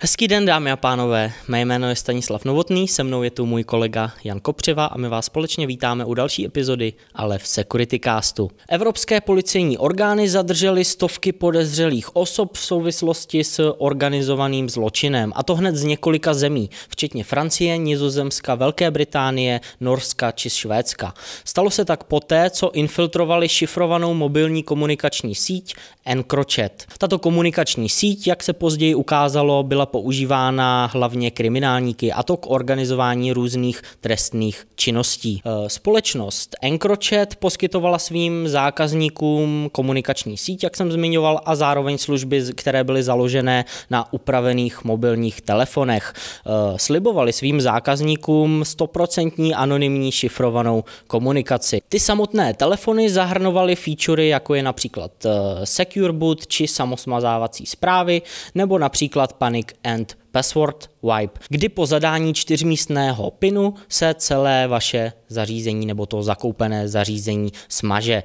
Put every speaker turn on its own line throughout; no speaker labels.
Hezký den, dámy a pánové. Mé jméno je Stanislav Novotný, se mnou je tu můj kolega Jan Kopřiva a my vás společně vítáme u další epizody Ale v Security Castu. Evropské policejní orgány zadržely stovky podezřelých osob v souvislosti s organizovaným zločinem, a to hned z několika zemí, včetně Francie, Nizozemska, Velké Británie, Norska či Švédska. Stalo se tak poté, co infiltrovali šifrovanou mobilní komunikační síť Encrochat. Tato komunikační síť, jak se později ukázalo, byla používána hlavně kriminálníky a to k organizování různých trestných činností. E, společnost Encrochat poskytovala svým zákazníkům komunikační síť, jak jsem zmiňoval, a zároveň služby, které byly založené na upravených mobilních telefonech. E, slibovali svým zákazníkům 100% anonymní šifrovanou komunikaci. Ty samotné telefony zahrnovaly featurey, jako je například e, Secure Boot či samosmazávací zprávy, nebo například Panic and Password Wipe, kdy po zadání čtyřmístného pinu se celé vaše zařízení nebo to zakoupené zařízení smaže. E,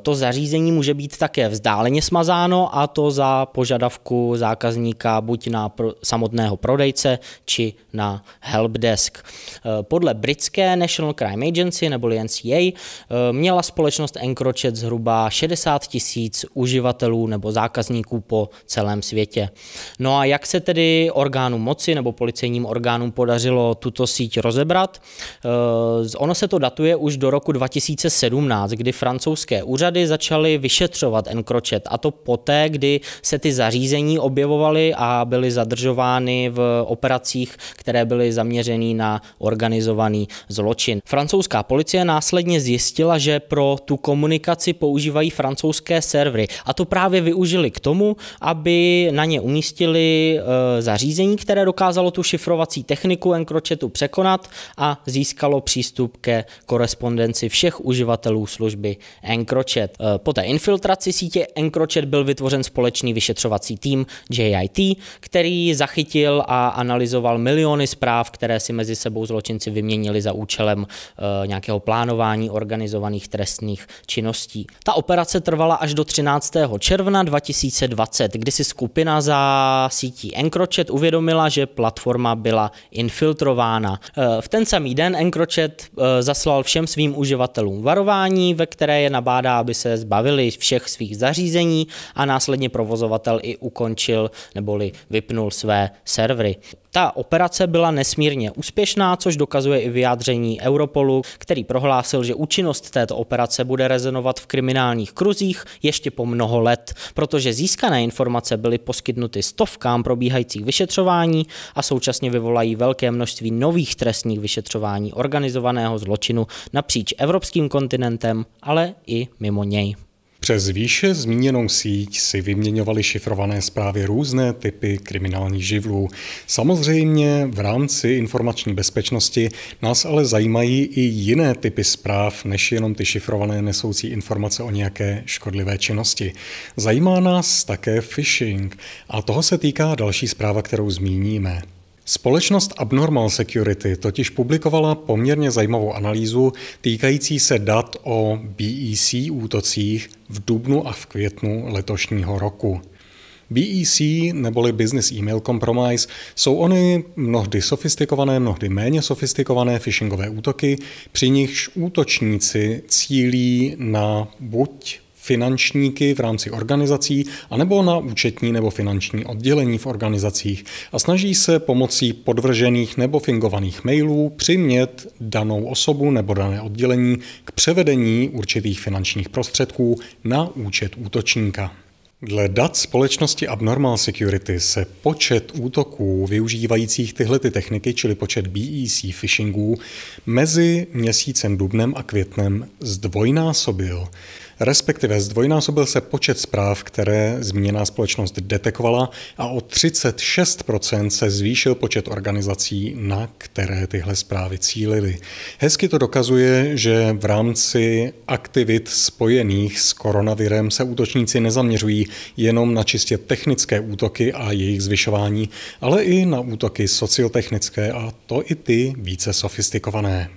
to zařízení může být také vzdáleně smazáno a to za požadavku zákazníka buď na samotného prodejce či na helpdesk. E, podle britské National Crime Agency nebo NCA e, měla společnost Encrochat zhruba 60 tisíc uživatelů nebo zákazníků po celém světě. No a jak se tedy organizuje? orgánům moci nebo policejním orgánům podařilo tuto síť rozebrat. Eh, ono se to datuje už do roku 2017, kdy francouzské úřady začaly vyšetřovat Encrochat a to poté, kdy se ty zařízení objevovaly a byly zadržovány v operacích, které byly zaměřeny na organizovaný zločin. Francouzská policie následně zjistila, že pro tu komunikaci používají francouzské servery a to právě využili k tomu, aby na ně umístili eh, zařízení, řešení, které dokázalo tu šifrovací techniku Encrochetu překonat a získalo přístup ke korespondenci všech uživatelů služby Encrochet. Eh, po té infiltraci sítě Encrochet byl vytvořen společný vyšetřovací tým JIT, který zachytil a analyzoval miliony zpráv, které si mezi sebou zločinci vyměnili za účelem eh, nějakého plánování organizovaných trestných činností. Ta operace trvala až do 13. června 2020, kdy si skupina za sítí Encrochet uvědomila, uvědomila, že platforma byla infiltrována. Eh, v ten samý den Encrochat eh, zaslal všem svým uživatelům varování, ve které je nabádá, aby se zbavili všech svých zařízení a následně provozovatel i ukončil neboli vypnul své servery. Ta operace byla nesmírně úspěšná, což dokazuje i vyjádření Europolu, který prohlásil, že účinnost této operace bude rezonovat v kriminálních kruzích ještě po mnoho let, protože získané informace byly poskytnuty stovkám probíhajících vyšetřování a současně vyvolají velké množství nových trestních vyšetřování organizovaného zločinu napříč evropským kontinentem, ale i mimo něj.
Přes výše zmíněnou síť si vyměňovali šifrované zprávy různé typy kriminálních živlů. Samozřejmě v rámci informační bezpečnosti nás ale zajímají i jiné typy zpráv, než jenom ty šifrované nesoucí informace o nějaké škodlivé činnosti. Zajímá nás také phishing a toho se týká další zpráva, kterou zmíníme. Společnost Abnormal Security totiž publikovala poměrně zajímavou analýzu týkající se dat o BEC útocích v dubnu a v květnu letošního roku. BEC neboli Business Email Compromise jsou ony mnohdy sofistikované, mnohdy méně sofistikované phishingové útoky, při nichž útočníci cílí na buď finančníky v rámci organizací anebo na účetní nebo finanční oddělení v organizacích a snaží se pomocí podvržených nebo fingovaných mailů přimět danou osobu nebo dané oddělení k převedení určitých finančních prostředků na účet útočníka. Dle dat společnosti Abnormal Security se počet útoků využívajících tyhle ty techniky, čili počet BEC phishingů, mezi měsícem dubnem a květnem zdvojnásobil respektive zdvojnásobil se počet zpráv, které zmíněná společnost detekovala a o 36% se zvýšil počet organizací, na které tyhle zprávy cílily. Hezky to dokazuje, že v rámci aktivit spojených s koronavirem se útočníci nezaměřují jenom na čistě technické útoky a jejich zvyšování, ale i na útoky sociotechnické a to i ty více sofistikované.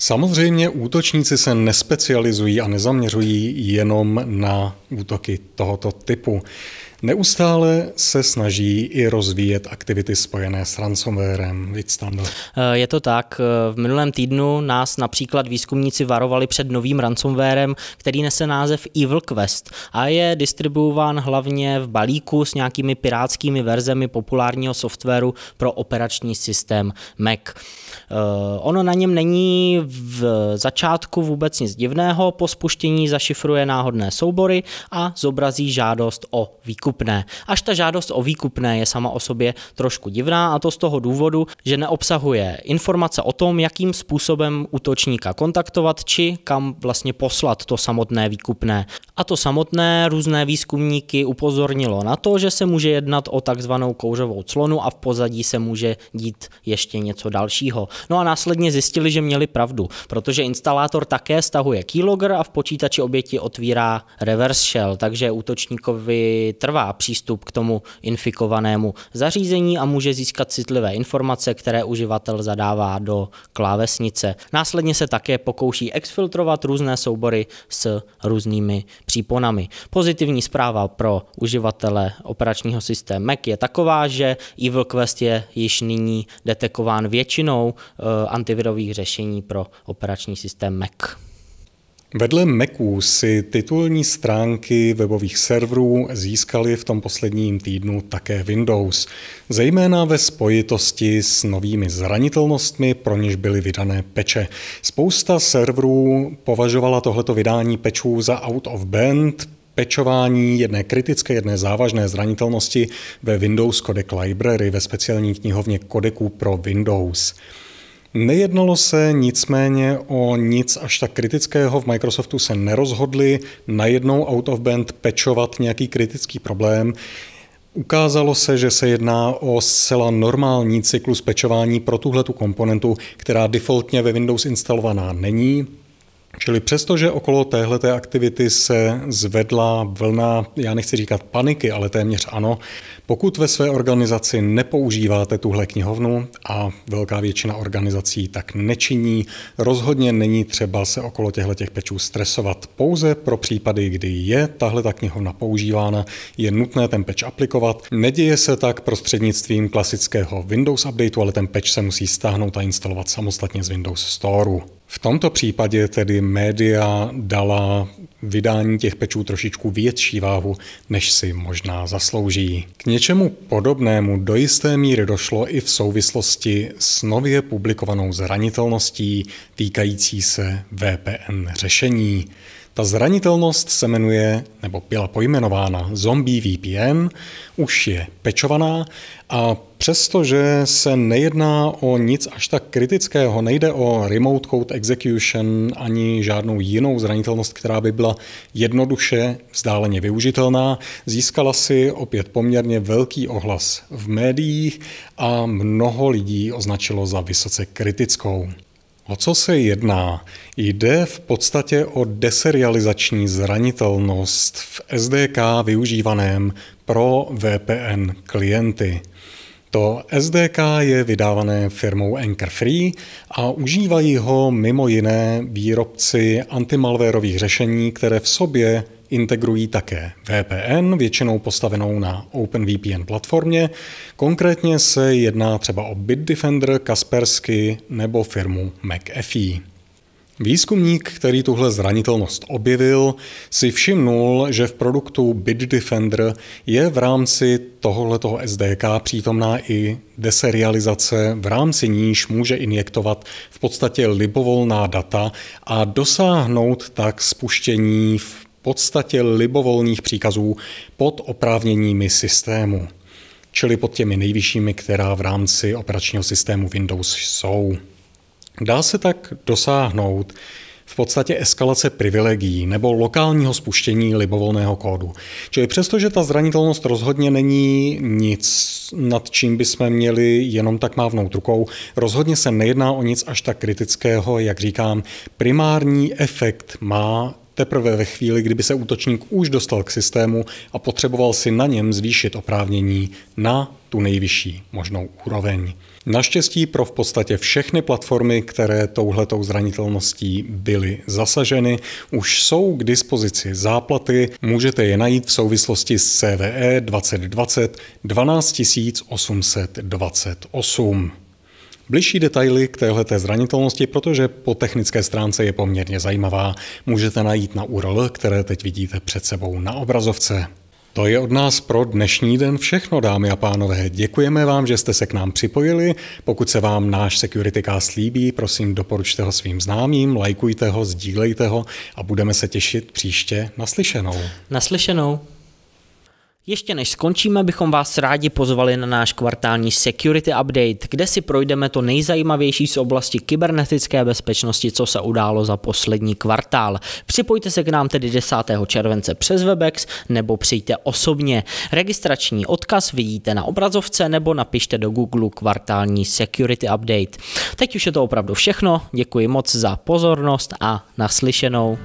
Samozřejmě útočníci se nespecializují a nezaměřují jenom na útoky tohoto typu. Neustále se snaží i rozvíjet aktivity spojené s ransomwarem. Eh,
je to tak. Eh, v minulém týdnu nás například výzkumníci varovali před novým ransomwarem, který nese název Evil Quest a je distribuován hlavně v balíku s nějakými pirátskými verzemi populárního softwaru pro operační systém Mac. Eh, ono na něm není v začátku vůbec nic divného, po spuštění zašifruje náhodné soubory a zobrazí žádost o výkup výkupné. Až ta žádost o výkupné je sama o sobě trošku divná a to z toho důvodu, že neobsahuje informace o tom, jakým způsobem útočníka kontaktovat či kam vlastně poslat to samotné výkupné. A to samotné různé výzkumníky upozornilo na to, že se může jednat o takzvanou kouřovou clonu a v pozadí se může dít ještě něco dalšího. No a následně zjistili, že měli pravdu, protože instalátor také stahuje keylogger a v počítači oběti otvírá reverse shell, takže útočníkovi trvá trvá přístup k tomu infikovanému zařízení a může získat citlivé informace, které uživatel zadává do klávesnice. Následně se také pokouší exfiltrovat různé soubory s různými příponami. Pozitivní zpráva pro uživatele operačního systému Mac je taková, že Evil Quest je již nyní detekován většinou eh, antivirových řešení pro operační systém
Mac. Vedle Macu si titulní stránky webových serverů získali v tom posledním týdnu také Windows, zejména ve spojitosti s novými zranitelnostmi, pro něž byly vydané peče. Spousta serverů považovala tohleto vydání pečů za out of band, pečování jedné kritické, jedné závažné zranitelnosti ve Windows Codec Library ve speciální knihovně kodeků pro Windows. Nejednalo se nicméně o nic až tak kritického. V Microsoftu se nerozhodli najednou out of band pečovat nějaký kritický problém. Ukázalo se, že se jedná o zcela normální cyklus pečování pro tuhletu komponentu, která defaultně ve Windows instalovaná není. Čili přestože okolo téhleté aktivity se zvedla vlna, já nechci říkat paniky, ale téměř ano, pokud ve své organizaci nepoužíváte tuhle knihovnu a velká většina organizací tak nečiní, rozhodně není třeba se okolo těchto pečů stresovat. Pouze pro případy, kdy je tahle ta knihovna používána, je nutné ten peč aplikovat. Neděje se tak prostřednictvím klasického Windows updateu, ale ten peč se musí stáhnout a instalovat samostatně z Windows Store. V tomto případě tedy média dala vydání těch pečů trošičku větší váhu, než si možná zaslouží. K něčemu podobnému do jisté míry došlo i v souvislosti s nově publikovanou zranitelností týkající se VPN řešení. Ta zranitelnost se jmenuje, nebo byla pojmenována zombie VPN, už je pečovaná a přestože se nejedná o nic až tak kritického, nejde o remote code execution ani žádnou jinou zranitelnost, která by byla jednoduše vzdáleně využitelná, získala si opět poměrně velký ohlas v médiích a mnoho lidí označilo za vysoce kritickou. O co se jedná? Jde v podstatě o deserializační zranitelnost v SDK využívaném pro VPN klienty. To SDK je vydávané firmou Anchor Free a užívají ho mimo jiné výrobci antimalvérových řešení, které v sobě integrují také VPN, většinou postavenou na OpenVPN platformě. Konkrétně se jedná třeba o Bitdefender, Kaspersky nebo firmu McAfee. Výzkumník, který tuhle zranitelnost objevil, si všimnul, že v produktu Bitdefender je v rámci tohoto SDK přítomná i deserializace, v rámci níž může injektovat v podstatě libovolná data a dosáhnout tak spuštění v podstatě libovolných příkazů pod oprávněními systému, čili pod těmi nejvyššími, která v rámci operačního systému Windows jsou. Dá se tak dosáhnout v podstatě eskalace privilegií nebo lokálního spuštění libovolného kódu. Čili že ta zranitelnost rozhodně není nic, nad čím bychom měli jenom tak mávnout rukou, rozhodně se nejedná o nic až tak kritického, jak říkám, primární efekt má teprve ve chvíli, kdyby se útočník už dostal k systému a potřeboval si na něm zvýšit oprávnění na tu nejvyšší možnou úroveň. Naštěstí pro v podstatě všechny platformy, které touhletou zranitelností byly zasaženy, už jsou k dispozici záplaty, můžete je najít v souvislosti s CVE 2020 12828. Bližší detaily k téhleté zranitelnosti, protože po technické stránce je poměrně zajímavá, můžete najít na URL, které teď vidíte před sebou na obrazovce. To je od nás pro dnešní den všechno, dámy a pánové. Děkujeme vám, že jste se k nám připojili. Pokud se vám náš Cast líbí, prosím doporučte ho svým známým, lajkujte ho, sdílejte ho a budeme se těšit příště naslyšenou.
Naslyšenou. Ještě než skončíme, bychom vás rádi pozvali na náš kvartální Security Update, kde si projdeme to nejzajímavější z oblasti kybernetické bezpečnosti, co se událo za poslední kvartál. Připojte se k nám tedy 10. července přes Webex nebo přijďte osobně. Registrační odkaz vidíte na obrazovce nebo napište do Google kvartální Security Update. Teď už je to opravdu všechno, děkuji moc za pozornost a naslyšenou.